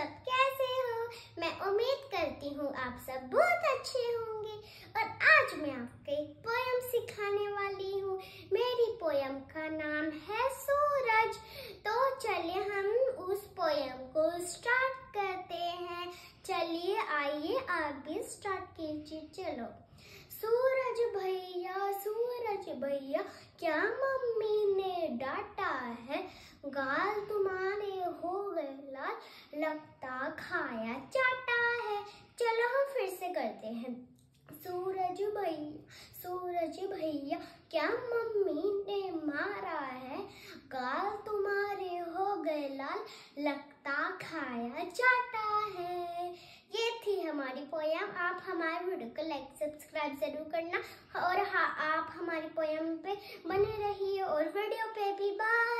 सब कैसे हो मैं उम्मीद करती हूँ आप सब बहुत अच्छे होंगे और आज मैं आपको एक पोयम सिखाने वाली हूँ मेरी पोयम का नाम है सूरज तो चलिए हम उस पोयम को स्टार्ट करते हैं चलिए आइए आप भी स्टार्ट कीजिए चलो सूरज भैया सूरज भैया क्या मम्मी ने डाटा है गाल तुम्हारे हो गए लगता खाया चाटा है चलो हम फिर से करते हैं सूरज भैया सूरज भैया क्या मम्मी ने मारा है गाल तुम्हारे हो गए लाल लगता खाया चाटा है ये थी हमारी पोयम आप हमारे वीडियो को लाइक सब्सक्राइब जरूर करना और हाँ आप हमारी पोयम पे बने रहिए और वीडियो पे भी बाय